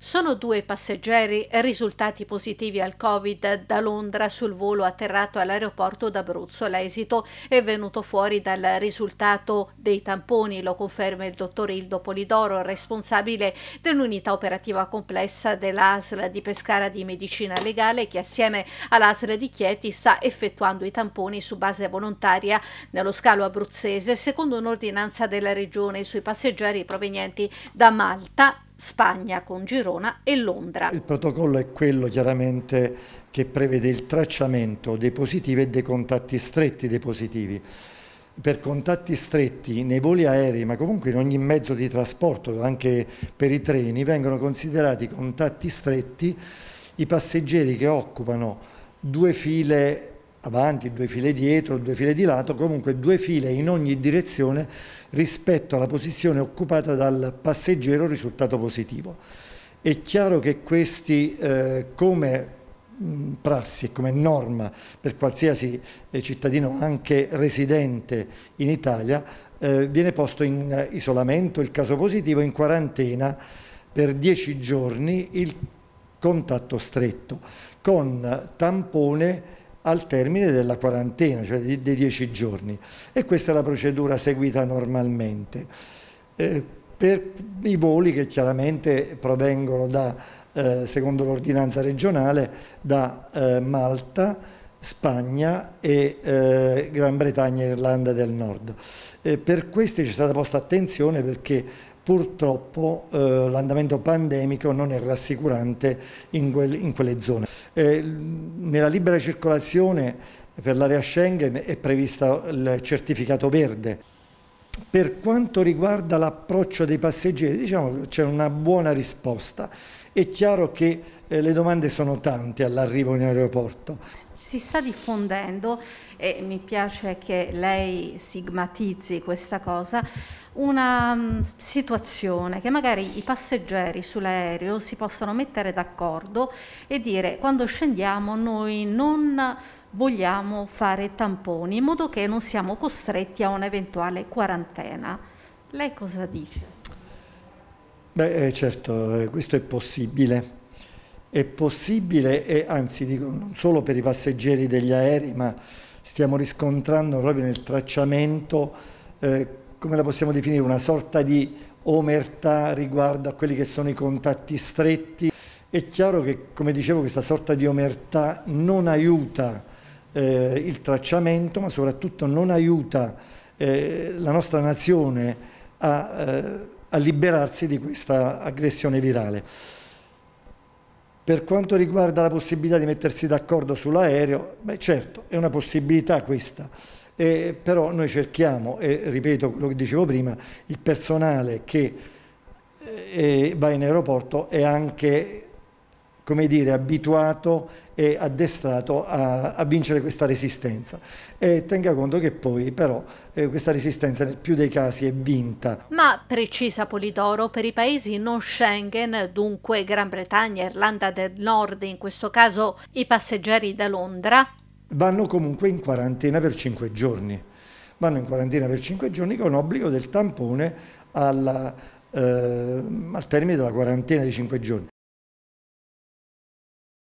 Sono due passeggeri risultati positivi al Covid da Londra sul volo atterrato all'aeroporto d'Abruzzo. L'esito è venuto fuori dal risultato dei tamponi, lo conferma il dottor Ildo Polidoro, responsabile dell'unità operativa complessa dell'ASL di Pescara di Medicina Legale, che assieme all'ASL di Chieti sta effettuando i tamponi su base volontaria nello scalo abruzzese, secondo un'ordinanza della regione sui passeggeri provenienti da Malta, Spagna con Girona e Londra. Il protocollo è quello chiaramente che prevede il tracciamento dei positivi e dei contatti stretti dei positivi. Per contatti stretti nei voli aerei, ma comunque in ogni mezzo di trasporto, anche per i treni, vengono considerati contatti stretti i passeggeri che occupano due file avanti, due file dietro, due file di lato, comunque due file in ogni direzione rispetto alla posizione occupata dal passeggero risultato positivo. È chiaro che questi, eh, come prassi e come norma per qualsiasi eh, cittadino anche residente in Italia, eh, viene posto in isolamento il caso positivo in quarantena per 10 giorni il contatto stretto con tampone al termine della quarantena, cioè dei dieci giorni. E questa è la procedura seguita normalmente. Eh, per i voli che chiaramente provengono da, eh, secondo l'ordinanza regionale, da eh, Malta, Spagna e eh, Gran Bretagna e Irlanda del Nord. Eh, per queste c'è stata posta attenzione perché purtroppo eh, l'andamento pandemico non è rassicurante in, quel, in quelle zone. nella libera circolazione per l'area Schengen è previsto il certificato verde. Per quanto riguarda l'approccio dei passeggeri, diciamo che c'è una buona risposta è chiaro che eh, le domande sono tante all'arrivo in aeroporto. Si sta diffondendo, e mi piace che lei stigmatizzi questa cosa, una mm, situazione che magari i passeggeri sull'aereo si possano mettere d'accordo e dire quando scendiamo noi non vogliamo fare tamponi in modo che non siamo costretti a un'eventuale quarantena. Lei cosa dice? Beh, eh, certo, eh, questo è possibile. È possibile e anzi dico non solo per i passeggeri degli aerei, ma stiamo riscontrando proprio nel tracciamento, eh, come la possiamo definire, una sorta di omertà riguardo a quelli che sono i contatti stretti. È chiaro che, come dicevo, questa sorta di omertà non aiuta eh, il tracciamento, ma soprattutto non aiuta eh, la nostra nazione a eh, a liberarsi di questa aggressione virale. Per quanto riguarda la possibilità di mettersi d'accordo sull'aereo, beh certo, è una possibilità questa, eh, però noi cerchiamo, e ripeto quello che dicevo prima, il personale che eh, va in aeroporto è anche come dire, abituato e addestrato a, a vincere questa resistenza. E tenga conto che poi però eh, questa resistenza nel più dei casi è vinta. Ma, precisa Polidoro, per i paesi non Schengen, dunque Gran Bretagna, Irlanda del Nord, in questo caso i passeggeri da Londra, vanno comunque in quarantena per cinque giorni. Vanno in quarantena per cinque giorni con obbligo del tampone alla, eh, al termine della quarantena di cinque giorni.